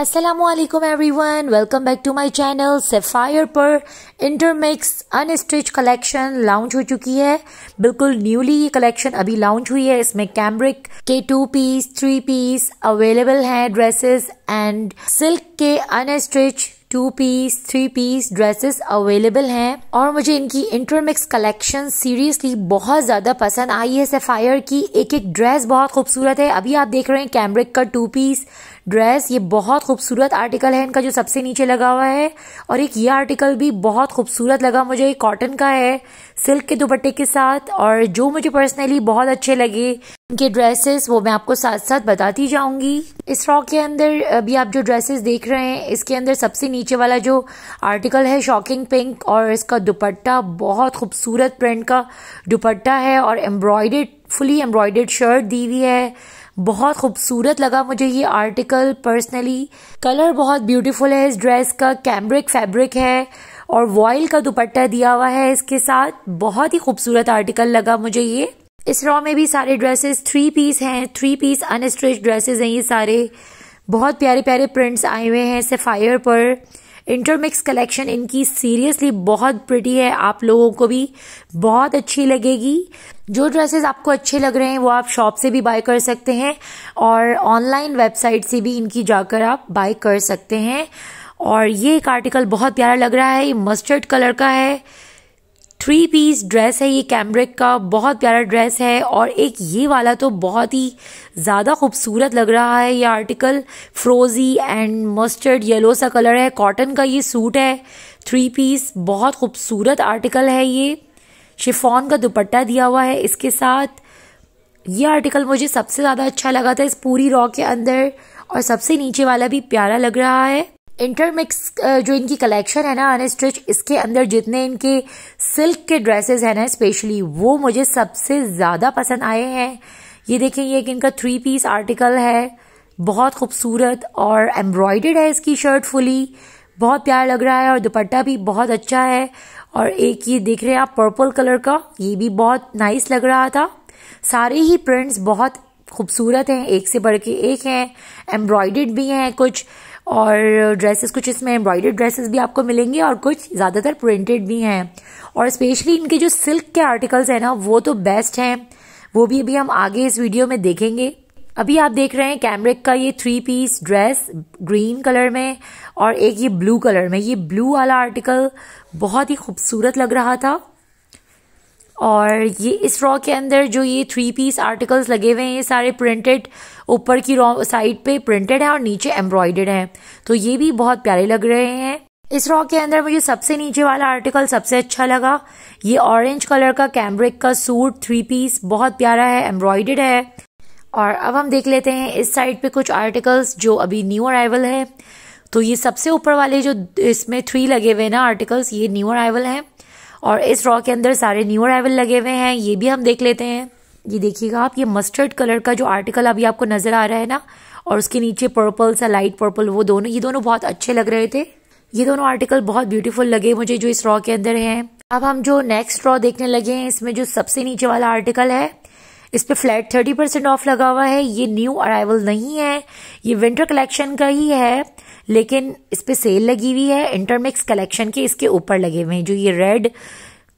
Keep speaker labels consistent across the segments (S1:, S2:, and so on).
S1: Aslam everyone welcome back to my channel Sapphire पर intermix unstitch collection launch हो चुकी है बिल्कुल न्यूली ये कलेक्शन अभी लॉन्च हुई है इसमें कैमरिक के two piece three piece available हैं ड्रेसेस एंड सिल्क के unstitch two piece three piece dresses available हैं और मुझे इनकी इंटरमिक्स कलेक्शन सीरियसली बहुत ज़्यादा पसंद आई है सफ़ायर की एक एक ड्रेस बहुत खूबसूरत है अभी आप देख रहे हैं कैमरिक का टू पीस ड्रेस ये बहुत खूबसूरत आर्टिकल है इनका जो सबसे नीचे लगा हुआ है और एक ये आर्टिकल भी बहुत खूबसूरत लगा मुझे कॉटन का है सिल्क के दुपट्टे के साथ और जो मुझे पर्सनली बहुत अच्छे लगे के ड्रेसेस वो मैं आपको साथ साथ बताती जाऊंगी इस फ्रॉक के अंदर अभी आप जो ड्रेसेस देख रहे हैं इसके अंदर सबसे नीचे वाला जो आर्टिकल है शॉकिंग पिंक और इसका दुपट्टा बहुत खूबसूरत प्रिंट का दुपट्टा है और एम्ब्रॉयडेड फुली एम्ब्रॉयडेड शर्ट दी हुई है बहुत खूबसूरत लगा मुझे ये आर्टिकल पर्सनली कलर बहुत ब्यूटीफुल है इस ड्रेस का कैम्ब्रिक फैब्रिक है और वॉयल का दुपट्टा दिया हुआ है इसके साथ बहुत ही खूबसूरत आर्टिकल लगा मुझे ये इस रॉ में भी सारे ड्रेसेस थ्री पीस हैं थ्री पीस अनस्ट्रेच ड्रेसेस हैं ये सारे बहुत प्यारे प्यारे प्रिंट्स आए हुए हैं सेफायर पर इंटरमिक्स कलेक्शन इनकी सीरियसली बहुत प्रिटी है आप लोगों को भी बहुत अच्छी लगेगी जो ड्रेसेस आपको अच्छे लग रहे हैं वो आप शॉप से भी बाय कर सकते हैं और ऑनलाइन वेबसाइट से भी इनकी जाकर आप बाय कर सकते हैं और ये एक आर्टिकल बहुत प्यारा लग रहा है ये मस्टर्ड कलर का है थ्री पीस ड्रेस है ये कैमरिक का बहुत प्यारा ड्रेस है और एक ये वाला तो बहुत ही ज़्यादा खूबसूरत लग रहा है ये आर्टिकल फ्रोजी एंड मस्टर्ड येलो सा कलर है कॉटन का ये सूट है थ्री पीस बहुत खूबसूरत आर्टिकल है ये शिफॉन का दुपट्टा दिया हुआ है इसके साथ ये आर्टिकल मुझे सबसे ज़्यादा अच्छा लगा था इस पूरी रॉ के अंदर और सबसे नीचे वाला भी प्यारा लग रहा है इंटरमिक्स uh, जो इनकी कलेक्शन है ना अन स्टिच इसके अंदर जितने इनके सिल्क के ड्रेसेस हैं ना स्पेशली वो मुझे सबसे ज़्यादा पसंद आए हैं ये देखें ये एक इनका थ्री पीस आर्टिकल है बहुत खूबसूरत और एम्ब्रॉयडर्ड है इसकी शर्ट फुली बहुत प्यार लग रहा है और दुपट्टा भी बहुत अच्छा है और एक ये देख रहे हैं आप पर्पल कलर का ये भी बहुत नाइस लग रहा था सारे ही प्रिंट्स बहुत खूबसूरत हैं एक से बढ़ के एक हैं एम्ब्रॉयडर्ड भी हैं कुछ और ड्रेसेस कुछ इसमें एम्ब्रॉयडर्ड ड्रेसेस भी आपको मिलेंगे और कुछ ज़्यादातर प्रिंटेड भी हैं और स्पेशली इनके जो सिल्क के आर्टिकल्स हैं ना वो तो बेस्ट हैं वो भी अभी हम आगे इस वीडियो में देखेंगे अभी आप देख रहे हैं कैमरिक का ये three piece dress green colour में और एक ये ब्लू कलर में ये ब्लू वाला आर्टिकल बहुत ही खूबसूरत लग रहा था और ये इस फ्रॉक के अंदर जो ये थ्री पीस आर्टिकल्स लगे हुए हैं ये सारे प्रिंटेड ऊपर की रॉ साइड पे प्रिंटेड है और नीचे एम्ब्रॉयडेड है तो ये भी बहुत प्यारे लग रहे हैं इस रॉक के अंदर मुझे सबसे नीचे वाला आर्टिकल सबसे अच्छा लगा ये ऑरेंज कलर का कैम्ब्रिक का सूट थ्री पीस बहुत प्यारा है एम्ब्रॉयडेड है और अब हम देख लेते हैं इस साइड पे कुछ आर्टिकल्स जो अभी न्यू अराइवल है तो ये सबसे ऊपर वाले जो इसमें थ्री लगे हुए ना आर्टिकल्स ये न्यू अराइवल हैं और इस रॉ के अंदर सारे न्यू अराइवल लगे हुए हैं ये भी हम देख लेते हैं ये देखिएगा आप ये मस्टर्ड कलर का जो आर्टिकल अभी आपको नज़र आ रहा है ना और उसके नीचे पर्पल सा लाइट पर्पल वो दोनों ये दोनों बहुत अच्छे लग रहे थे ये दोनों आर्टिकल बहुत ब्यूटीफुल लगे मुझे जो इस रॉ के अंदर हैं अब हम जो नेक्स्ट रॉ देखने लगे हैं इसमें जो सबसे नीचे वाला आर्टिकल है इस पे फ्लैट थर्टी परसेंट ऑफ लगा हुआ है ये न्यू अराइवल नहीं है ये विंटर कलेक्शन का ही है लेकिन इस पर सेल लगी हुई है इंटरमिक्स कलेक्शन के इसके ऊपर लगे हुए हैं जो ये रेड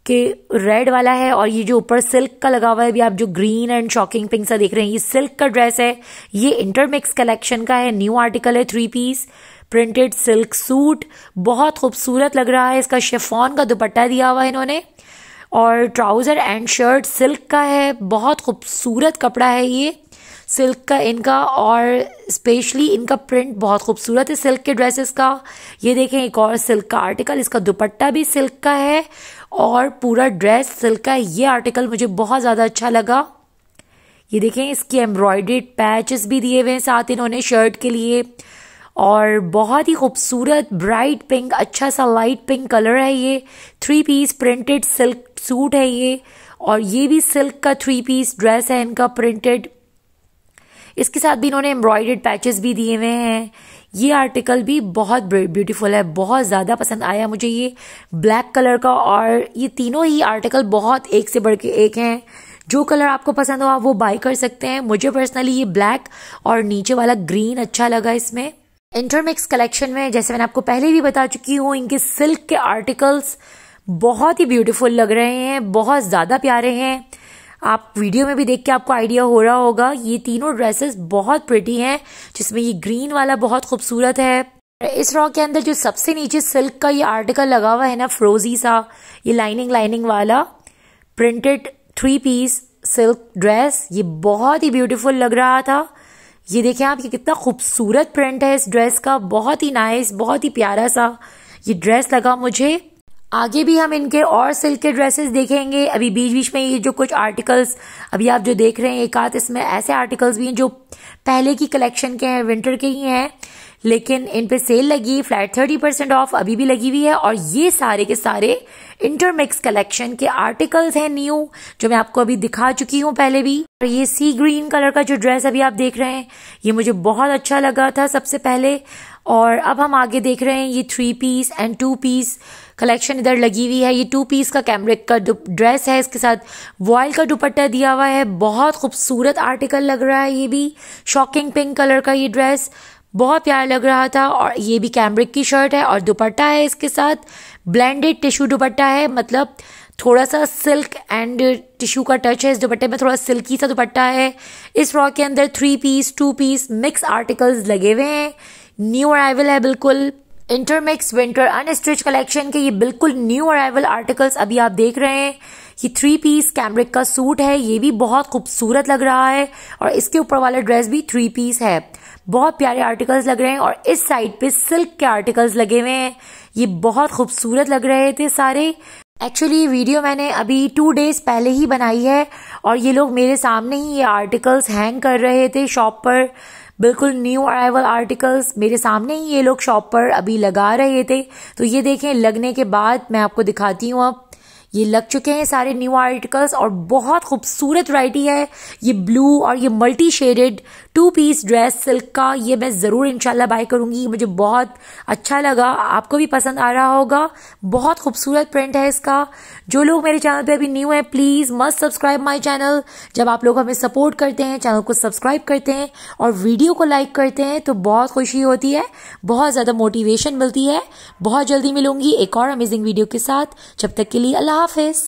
S1: के रेड वाला है और ये जो ऊपर सिल्क का लगा हुआ है भी आप जो ग्रीन एंड शॉकिंग पिंक सा देख रहे हैं ये सिल्क का ड्रेस है ये इंटरमिक्स कलेक्शन का है न्यू आर्टिकल है three piece printed silk suit बहुत खूबसूरत लग रहा है इसका शेफॉन का दुपट्टा दिया हुआ है इन्होंने और ट्राउज़र एंड शर्ट सिल्क का है बहुत खूबसूरत कपड़ा है ये सिल्क का इनका और स्पेशली इनका प्रिंट बहुत खूबसूरत है सिल्क के ड्रेसेस का ये देखें एक और सिल्क का आर्टिकल इसका दुपट्टा भी सिल्क का है और पूरा ड्रेस सिल्क का है ये आर्टिकल मुझे बहुत ज़्यादा अच्छा लगा ये देखें इसके एम्ब्रॉयड्रीड पैचेस भी दिए हुए हैं साथ इन्होंने शर्ट के लिए और बहुत ही खूबसूरत ब्राइट पिंक अच्छा सा लाइट पिंक कलर है ये three piece printed silk suit है ये और ये भी सिल्क का थ्री पीस ड्रेस है इनका प्रिंटेड इसके साथ भी इन्होंने एम्ब्रॉयडेड पैचेस भी दिए हुए हैं ये आर्टिकल भी बहुत ब्यूटीफुल है बहुत ज़्यादा पसंद आया मुझे ये ब्लैक कलर का और ये तीनों ही आर्टिकल बहुत एक से बढ़ के एक हैं जो कलर आपको पसंद हो आप वो बाय कर सकते हैं मुझे पर्सनली ये ब्लैक और नीचे वाला ग्रीन अच्छा लगा इसमें इंटरमिक्स कलेक्शन में जैसे मैंने आपको पहले भी बता चुकी हूँ इनके सिल्क के आर्टिकल्स बहुत ही ब्यूटीफुल लग रहे हैं बहुत ज़्यादा प्यारे हैं आप वीडियो में भी देख के आपको आइडिया हो रहा होगा ये तीनों ड्रेसेस बहुत प्रिटी हैं जिसमें ये ग्रीन वाला बहुत खूबसूरत है इस रॉक के अंदर जो सबसे नीचे सिल्क का ये आर्टिकल लगा हुआ है ना फ्रोजी सा ये लाइनिंग लाइनिंग वाला printed three piece silk dress ये बहुत ही ब्यूटीफुल लग रहा था ये देखें आप ये कितना खूबसूरत प्रिंट है इस ड्रेस का बहुत ही नाइस बहुत ही प्यारा सा ये ड्रेस लगा मुझे आगे भी हम इनके और सिल्क के ड्रेसेस देखेंगे अभी बीच बीच में ये जो कुछ आर्टिकल्स अभी आप जो देख रहे हैं एक आध इसमें ऐसे आर्टिकल्स भी हैं जो पहले की कलेक्शन के हैं विंटर के ही हैं लेकिन इन पे सेल लगी फ्लैट थर्टी परसेंट ऑफ अभी भी लगी हुई है और ये सारे के सारे इंटरमिक्स कलेक्शन के आर्टिकल्स हैं न्यू जो मैं आपको अभी दिखा चुकी हूँ पहले भी और ये सी ग्रीन कलर का जो ड्रेस अभी आप देख रहे हैं ये मुझे बहुत अच्छा लगा था सबसे पहले और अब हम आगे देख रहे हैं ये three piece and two piece collection इधर लगी हुई है ये टू पीस का कैमरिक का ड्रेस है इसके साथ वॉयल का दुपट्टा दिया हुआ है बहुत खूबसूरत आर्टिकल लग रहा है ये भी शॉकिंग पिंक कलर का ये ड्रेस बहुत प्यारा लग रहा था और ये भी कैमरिक की शर्ट है और दुपट्टा है इसके साथ ब्लेंडेड टिश्यू दुपट्टा है मतलब थोड़ा सा सिल्क एंड टिश्यू का टच है इस दुपट्टे में थोड़ा सिल्की सा दुपट्टा है इस फ्रॉक के अंदर three piece two piece mix articles लगे हुए हैं न्यू अराइवल है बिल्कुल इंटरमिक्स विंटर अनस्ट्रिच कलेक्शन के ये बिल्कुल न्यू अराइवल आर्टिकल्स अभी आप देख रहे हैं ये थ्री पीस कैमरिक का सूट है ये भी बहुत खूबसूरत लग रहा है और इसके ऊपर वाला ड्रेस भी थ्री पीस है बहुत प्यारे आर्टिकल्स लग रहे हैं और इस साइड पे सिल्क के आर्टिकल्स लगे हुए हैं ये बहुत खूबसूरत लग रहे थे सारे एक्चुअली ये वीडियो मैंने अभी टू डेज पहले ही बनाई है और ये लोग मेरे सामने ही ये आर्टिकल्स हैंग कर रहे थे शॉप पर बिल्कुल न्यू अराइवल आर्टिकल्स मेरे सामने ही ये लोग शॉप पर अभी लगा रहे थे तो ये देखें लगने के बाद मैं आपको दिखाती हूँ अब ये लग चुके हैं सारे न्यू आर्टिकल्स और बहुत खूबसूरत वराइटी है ये ब्लू और ये multi shaded two piece dress silk का ये मैं ज़रूर इंशाल्लाह बाय करूंगी मुझे बहुत अच्छा लगा आपको भी पसंद आ रहा होगा बहुत खूबसूरत प्रिंट है इसका जो लोग मेरे चैनल पे अभी न्यू है please must subscribe my channel जब आप लोग हमें सपोर्ट करते हैं चैनल को सब्सक्राइब करते हैं और वीडियो को लाइक करते हैं तो बहुत खुशी होती है बहुत ज़्यादा मोटिवेशन मिलती है बहुत जल्दी मिलूंगी एक और अमेजिंग वीडियो के साथ जब तक के लिए अल्लाह office